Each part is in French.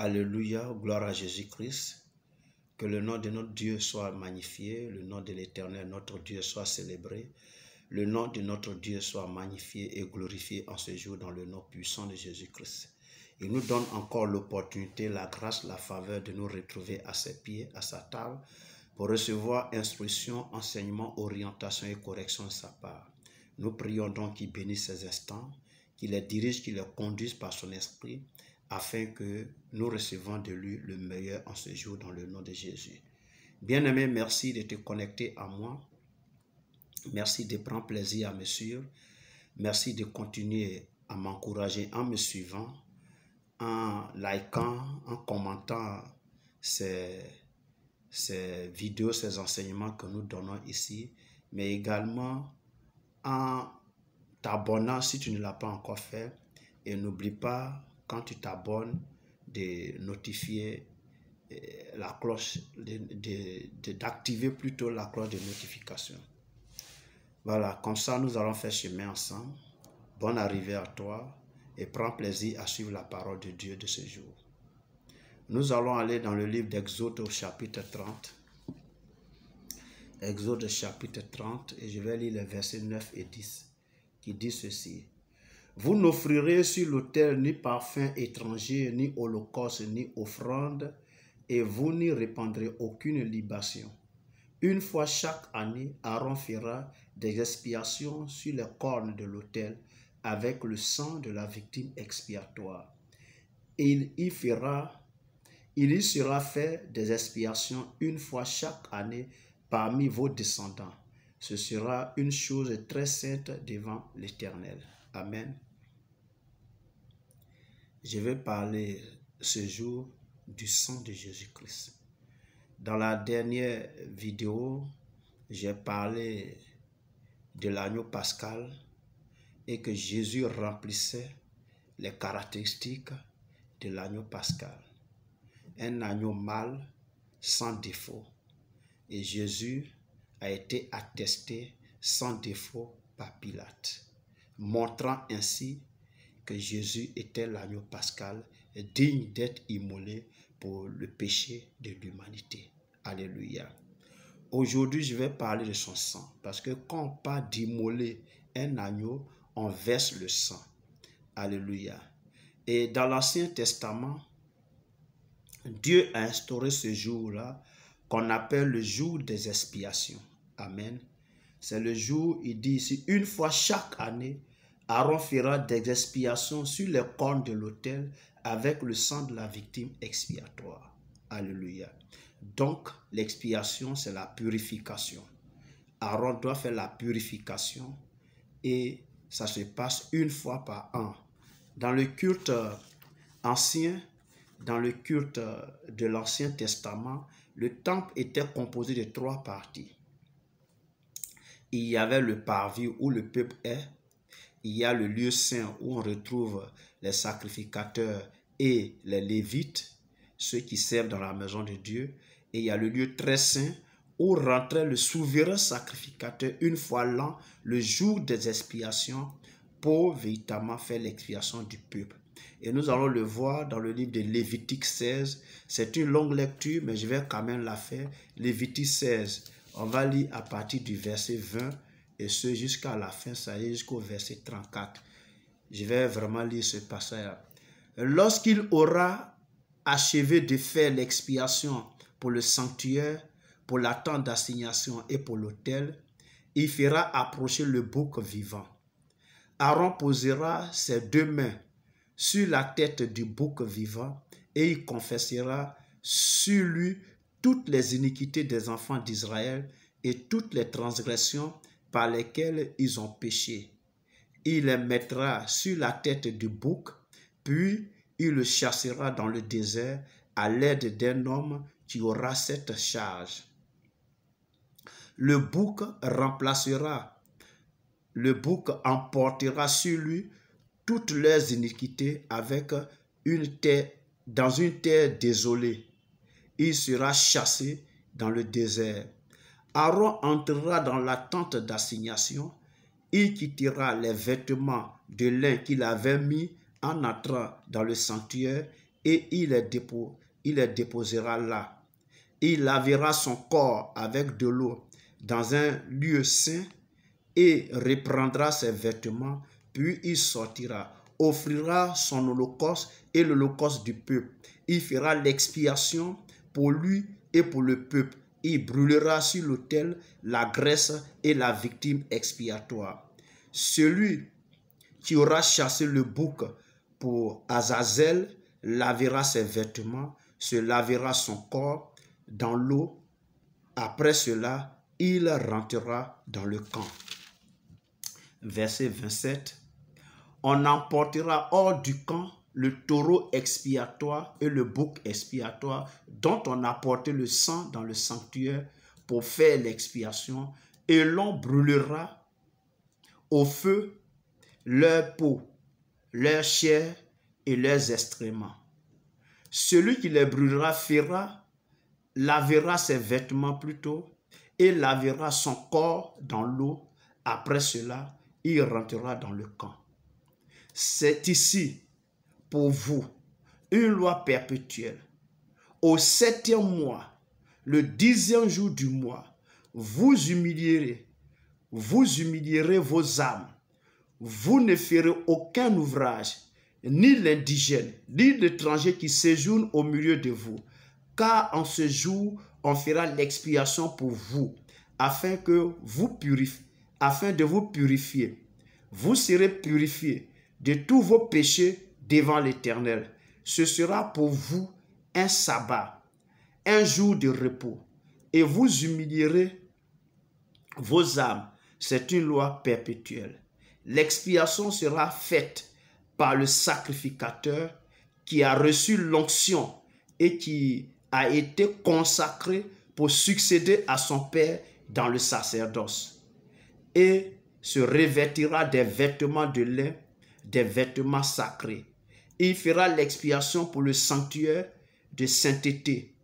Alléluia, gloire à Jésus-Christ. Que le nom de notre Dieu soit magnifié, le nom de l'Éternel, notre Dieu, soit célébré. Le nom de notre Dieu soit magnifié et glorifié en ce jour dans le nom puissant de Jésus-Christ. Il nous donne encore l'opportunité, la grâce, la faveur de nous retrouver à ses pieds, à sa table, pour recevoir instruction, enseignement, orientation et correction de sa part. Nous prions donc qu'il bénisse ces instants, qu'il les dirige, qu'il les conduise par son esprit, afin que nous recevons de lui le meilleur en ce jour dans le nom de Jésus. Bien-aimé, merci de te connecter à moi. Merci de prendre plaisir à me suivre. Merci de continuer à m'encourager en me suivant, en likant, en commentant ces, ces vidéos, ces enseignements que nous donnons ici, mais également en t'abonnant si tu ne l'as pas encore fait. Et n'oublie pas quand tu t'abonnes, de notifier euh, la cloche, d'activer plutôt la cloche de notification. Voilà, comme ça nous allons faire chemin ensemble. Bonne arrivée à toi et prends plaisir à suivre la parole de Dieu de ce jour. Nous allons aller dans le livre d'Exode au chapitre 30. Exode chapitre 30 et je vais lire les versets 9 et 10 qui dit ceci. Vous n'offrirez sur l'autel ni parfum étranger, ni holocauste, ni offrande, et vous n'y répandrez aucune libation. Une fois chaque année, Aaron fera des expiations sur les cornes de l'autel avec le sang de la victime expiatoire. Il y fera, il y sera fait des expiations une fois chaque année parmi vos descendants. Ce sera une chose très sainte devant l'Éternel. Amen. Je vais parler ce jour du sang de Jésus-Christ. Dans la dernière vidéo, j'ai parlé de l'agneau pascal et que Jésus remplissait les caractéristiques de l'agneau pascal. Un agneau mâle sans défaut. Et Jésus a été attesté sans défaut par Pilate, montrant ainsi que Jésus était l'agneau pascal digne d'être immolé pour le péché de l'humanité. Alléluia. Aujourd'hui, je vais parler de son sang. Parce que quand on parle d'immoler un agneau, on verse le sang. Alléluia. Et dans l'Ancien Testament, Dieu a instauré ce jour-là qu'on appelle le jour des expiations. Amen. C'est le jour, il dit ici, une fois chaque année, Aaron fera des expiations sur les cornes de l'autel avec le sang de la victime expiatoire. Alléluia. Donc, l'expiation, c'est la purification. Aaron doit faire la purification et ça se passe une fois par an. Dans le culte euh, ancien, dans le culte euh, de l'Ancien Testament, le temple était composé de trois parties. Il y avait le parvis où le peuple est il y a le lieu saint où on retrouve les sacrificateurs et les lévites, ceux qui servent dans la maison de Dieu. Et il y a le lieu très saint où rentrait le souverain sacrificateur une fois l'an, le jour des expiations, pour véritablement faire l'expiation du peuple. Et nous allons le voir dans le livre de Lévitique 16. C'est une longue lecture, mais je vais quand même la faire. Lévitique 16, on va lire à partir du verset 20 et ce jusqu'à la fin, ça y est, jusqu'au verset 34. Je vais vraiment lire ce passage-là. Lorsqu'il aura achevé de faire l'expiation pour le sanctuaire, pour la tente d'assignation et pour l'autel, il fera approcher le bouc vivant. Aaron posera ses deux mains sur la tête du bouc vivant et il confessera sur lui toutes les iniquités des enfants d'Israël et toutes les transgressions par lesquels ils ont péché. Il les mettra sur la tête du bouc, puis il le chassera dans le désert à l'aide d'un homme qui aura cette charge. Le bouc remplacera, le bouc emportera sur lui toutes leurs iniquités avec une terre, dans une terre désolée. Il sera chassé dans le désert Aaron entrera dans la tente d'assignation, il quittera les vêtements de lin qu'il avait mis en entrant dans le sanctuaire et il les, il les déposera là. Il lavera son corps avec de l'eau dans un lieu saint et reprendra ses vêtements, puis il sortira, offrira son holocauste et l'holocauste du peuple. Il fera l'expiation pour lui et pour le peuple il brûlera sur l'autel la graisse et la victime expiatoire. Celui qui aura chassé le bouc pour Azazel lavera ses vêtements, se lavera son corps dans l'eau. Après cela, il rentrera dans le camp. Verset 27. On emportera hors du camp le taureau expiatoire et le bouc expiatoire dont on a porté le sang dans le sanctuaire pour faire l'expiation, et l'on brûlera au feu leur peau, leur chair et leurs excréments. Celui qui les brûlera fera, lavera ses vêtements plutôt, et lavera son corps dans l'eau. Après cela, il rentrera dans le camp. C'est ici pour vous une loi perpétuelle. Au septième mois, le dixième jour du mois, vous humilierez, vous humilierez vos âmes. Vous ne ferez aucun ouvrage, ni l'indigène, ni l'étranger qui séjourne au milieu de vous, car en ce jour, on fera l'expiation pour vous, afin que vous purifiez, afin de vous purifier. Vous serez purifiés de tous vos péchés devant l'Éternel. Ce sera pour vous un sabbat, un jour de repos, et vous humilierez vos âmes. C'est une loi perpétuelle. L'expiation sera faite par le sacrificateur qui a reçu l'onction et qui a été consacré pour succéder à son Père dans le sacerdoce. Et se revêtira des vêtements de lait, des vêtements sacrés. Il fera l'expiation pour le sanctuaire de sainteté.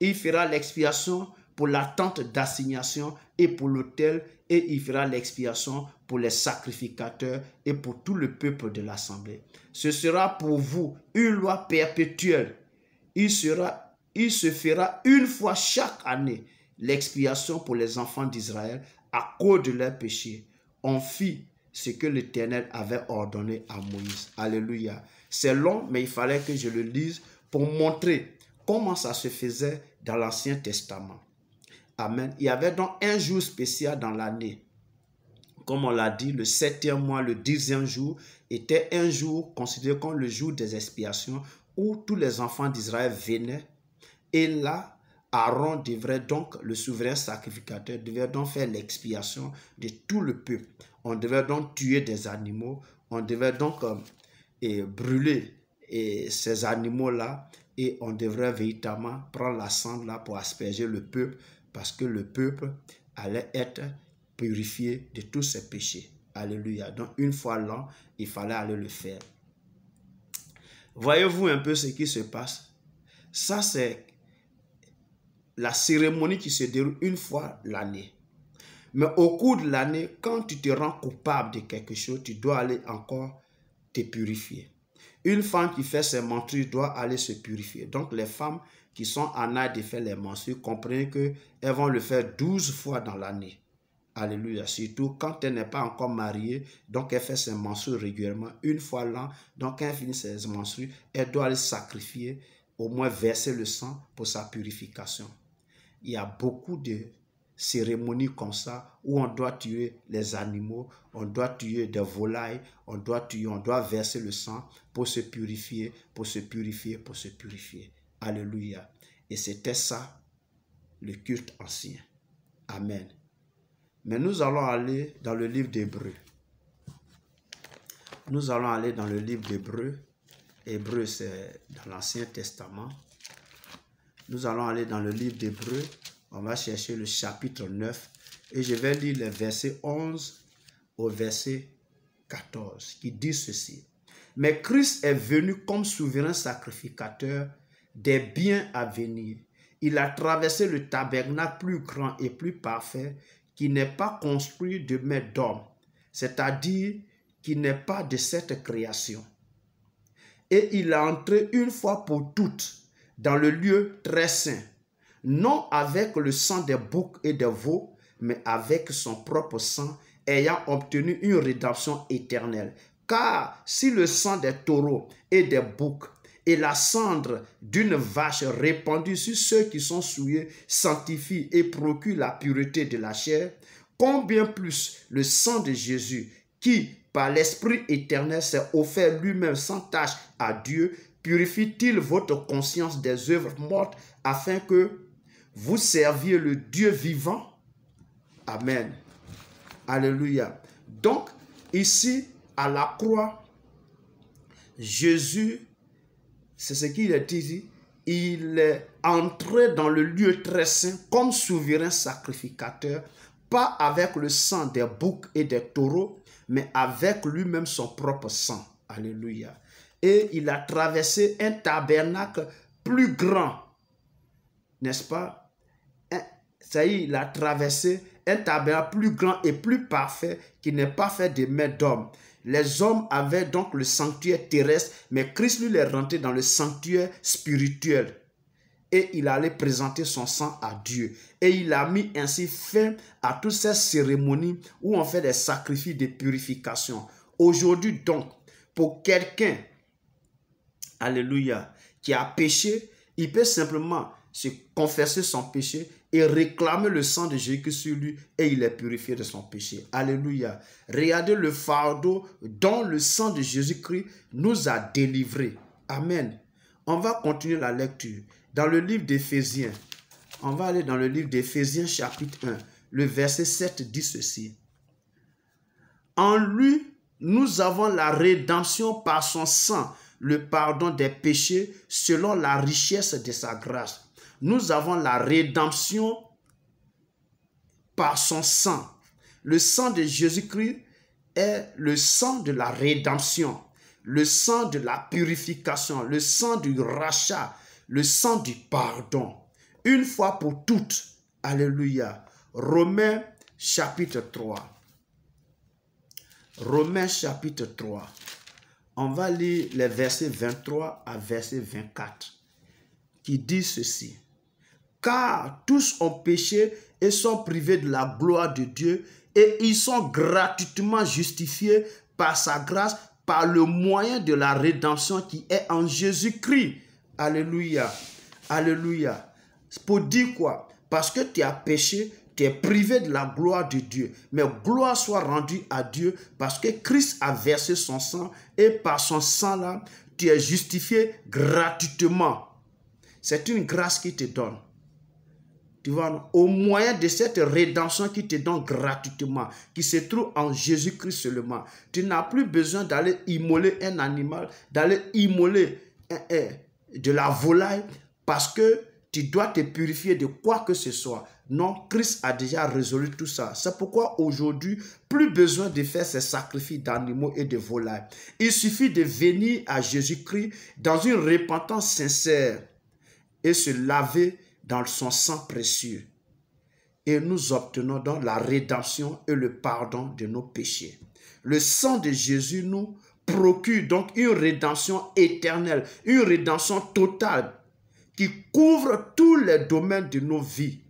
Il fera l'expiation pour la tente d'assignation et pour l'autel. Et il fera l'expiation pour les sacrificateurs et pour tout le peuple de l'assemblée. Ce sera pour vous une loi perpétuelle. Il, sera, il se fera une fois chaque année l'expiation pour les enfants d'Israël à cause de leurs péchés. On fit ce que l'Éternel avait ordonné à Moïse. Alléluia. C'est long, mais il fallait que je le lise pour montrer comment ça se faisait dans l'Ancien Testament. Amen. Il y avait donc un jour spécial dans l'année. Comme on l'a dit, le septième mois, le dixième jour, était un jour considéré comme le jour des expiations où tous les enfants d'Israël venaient. Et là, Aaron devrait donc, le souverain sacrificateur, devait donc faire l'expiation de tout le peuple. On devait donc tuer des animaux, on devait donc euh, brûler ces animaux-là et on devrait véritablement prendre la cendre là pour asperger le peuple parce que le peuple allait être purifié de tous ses péchés. Alléluia. Donc une fois l'an, il fallait aller le faire. Voyez-vous un peu ce qui se passe Ça, c'est la cérémonie qui se déroule une fois l'année. Mais au cours de l'année, quand tu te rends coupable de quelque chose, tu dois aller encore te purifier. Une femme qui fait ses menstrues doit aller se purifier. Donc les femmes qui sont en âge de faire les menstrues, que elles vont le faire 12 fois dans l'année. Alléluia. Surtout quand elle n'est pas encore mariée, donc elle fait ses menstrues régulièrement, une fois l'an. Donc quand elle finit ses menstrues, elle doit les sacrifier, au moins verser le sang pour sa purification. Il y a beaucoup de cérémonie comme ça où on doit tuer les animaux, on doit tuer des volailles, on doit tuer, on doit verser le sang pour se purifier, pour se purifier, pour se purifier. Alléluia. Et c'était ça le culte ancien. Amen. Mais nous allons aller dans le livre d'Hébreu. Nous allons aller dans le livre d'Hébreu. Hébreu c'est dans l'Ancien Testament. Nous allons aller dans le livre d'Hébreu on va chercher le chapitre 9 et je vais lire le verset 11 au verset 14 qui dit ceci. Mais Christ est venu comme souverain sacrificateur des biens à venir. Il a traversé le tabernacle plus grand et plus parfait qui n'est pas construit de main d'homme, c'est-à-dire qui n'est pas de cette création. Et il a entré une fois pour toutes dans le lieu très saint non avec le sang des boucs et des veaux, mais avec son propre sang, ayant obtenu une rédemption éternelle. Car si le sang des taureaux et des boucs et la cendre d'une vache répandue sur ceux qui sont souillés sanctifient et procurent la pureté de la chair, combien plus le sang de Jésus, qui, par l'Esprit éternel, s'est offert lui-même sans tâche à Dieu, purifie-t-il votre conscience des œuvres mortes afin que, vous serviez le Dieu vivant. Amen. Alléluia. Donc, ici, à la croix, Jésus, c'est ce qu'il a dit, il est entré dans le lieu très saint comme souverain sacrificateur, pas avec le sang des boucs et des taureaux, mais avec lui-même son propre sang. Alléluia. Et il a traversé un tabernacle plus grand, n'est-ce pas, ça y est, il a traversé un tabernacle plus grand et plus parfait qui n'est pas fait de mains d'hommes. Les hommes avaient donc le sanctuaire terrestre, mais Christ lui les rentré dans le sanctuaire spirituel. Et il allait présenter son sang à Dieu. Et il a mis ainsi fin à toutes ces cérémonies où on fait des sacrifices de purification. Aujourd'hui donc, pour quelqu'un, alléluia, qui a péché, il peut simplement se confesser son péché et réclame le sang de Jésus sur lui et il est purifié de son péché. Alléluia. Regardez le fardeau dont le sang de Jésus-Christ nous a délivré. Amen. On va continuer la lecture. Dans le livre d'Éphésiens, on va aller dans le livre d'Éphésiens chapitre 1. Le verset 7 dit ceci. En lui, nous avons la rédemption par son sang, le pardon des péchés selon la richesse de sa grâce nous avons la rédemption par son sang. Le sang de Jésus-Christ est le sang de la rédemption, le sang de la purification, le sang du rachat, le sang du pardon. Une fois pour toutes. Alléluia. Romains chapitre 3. Romains chapitre 3. On va lire les versets 23 à verset 24 qui dit ceci car tous ont péché et sont privés de la gloire de Dieu, et ils sont gratuitement justifiés par sa grâce, par le moyen de la rédemption qui est en Jésus-Christ. Alléluia. Alléluia. Pour dire quoi Parce que tu as péché, tu es privé de la gloire de Dieu. Mais gloire soit rendue à Dieu parce que Christ a versé son sang et par son sang-là, tu es justifié gratuitement. C'est une grâce qui te donne au moyen de cette rédemption qui te donne gratuitement, qui se trouve en Jésus-Christ seulement, tu n'as plus besoin d'aller immoler un animal, d'aller immoler un, de la volaille, parce que tu dois te purifier de quoi que ce soit. Non, Christ a déjà résolu tout ça. C'est pourquoi aujourd'hui, plus besoin de faire ces sacrifices d'animaux et de volailles. Il suffit de venir à Jésus-Christ dans une repentance sincère et se laver dans son sang précieux et nous obtenons donc la rédemption et le pardon de nos péchés. Le sang de Jésus nous procure donc une rédemption éternelle, une rédemption totale qui couvre tous les domaines de nos vies.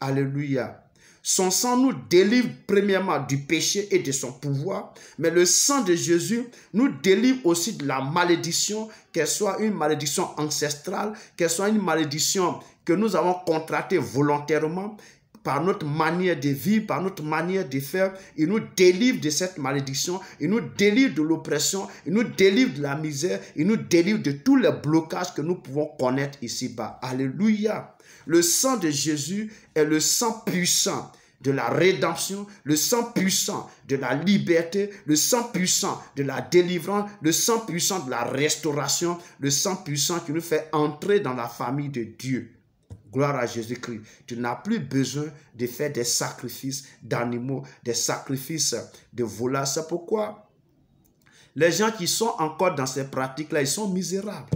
Alléluia. Son sang nous délivre premièrement du péché et de son pouvoir, mais le sang de Jésus nous délivre aussi de la malédiction, qu'elle soit une malédiction ancestrale, qu'elle soit une malédiction que nous avons contractée volontairement par notre manière de vivre, par notre manière de faire. Il nous délivre de cette malédiction, il nous délivre de l'oppression, il nous délivre de la misère, il nous délivre de tous les blocages que nous pouvons connaître ici-bas. Alléluia. Le sang de Jésus est le sang puissant de la rédemption, le sang puissant de la liberté, le sang puissant de la délivrance, le sang puissant de la restauration, le sang puissant qui nous fait entrer dans la famille de Dieu. Gloire à Jésus-Christ. Tu n'as plus besoin de faire des sacrifices d'animaux, des sacrifices de volailles. C'est pourquoi les gens qui sont encore dans ces pratiques-là, ils sont misérables.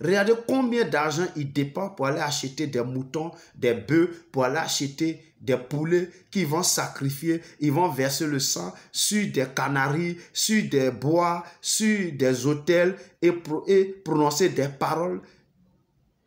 Regardez combien d'argent il dépend pour aller acheter des moutons, des bœufs, pour aller acheter des poulets qui vont sacrifier, ils vont verser le sang sur des canaries, sur des bois, sur des hôtels et, prononcer des paroles.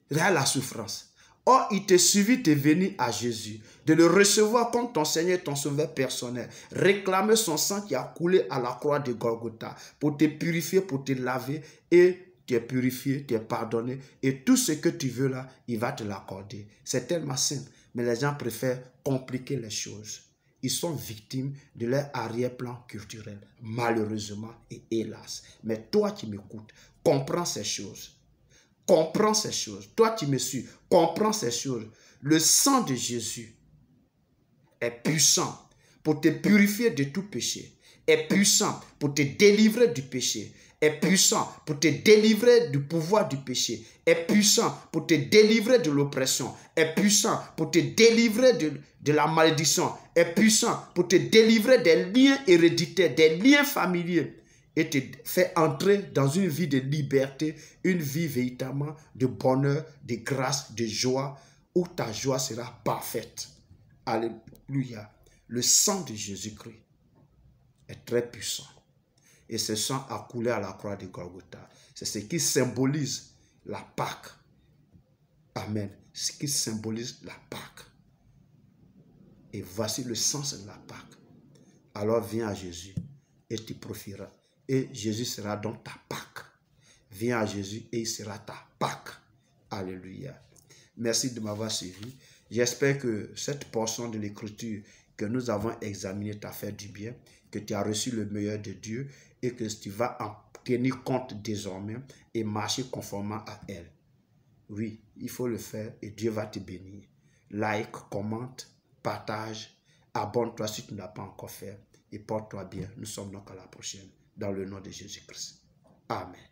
Regarde la souffrance. Or, il te suffit de venir à Jésus, de le recevoir comme ton Seigneur ton Sauveur personnel, réclamer son sang qui a coulé à la croix de Golgotha pour te purifier, pour te laver et tu es purifié, tu es pardonné, et tout ce que tu veux là, il va te l'accorder. C'est tellement simple, mais les gens préfèrent compliquer les choses. Ils sont victimes de leur arrière-plan culturel, malheureusement et hélas. Mais toi qui m'écoutes, comprends ces choses. Comprends ces choses. Toi qui me suis, comprends ces choses. Le sang de Jésus est puissant pour te purifier de tout péché, est puissant pour te délivrer du péché, est puissant pour te délivrer du pouvoir du péché, est puissant pour te délivrer de l'oppression, est puissant pour te délivrer de, la malédiction, est puissant pour te délivrer des liens héréditaires, des liens familiers et te fait entrer dans une vie de liberté, une vie véritablement de bonheur, de grâce, de joie, où ta joie sera parfaite. Alléluia. Le sang de Jésus-Christ est très puissant et ce sang a coulé à la croix de Golgotha. C'est ce qui symbolise la Pâque. Amen. Ce qui symbolise la Pâque. Et voici le sens de la Pâque. Alors viens à Jésus et tu profiteras. Et Jésus sera donc ta Pâque. Viens à Jésus et il sera ta Pâque. Alléluia. Merci de m'avoir suivi. J'espère que cette portion de l'écriture que nous avons examiné ta fait du bien, que tu as reçu le meilleur de Dieu et que tu vas en tenir compte désormais et marcher conformément à elle. Oui, il faut le faire et Dieu va te bénir. Like, commente, partage, abonne-toi si tu n'as pas encore fait et porte-toi bien. Nous sommes donc à la prochaine dans le nom de Jésus-Christ. Amen.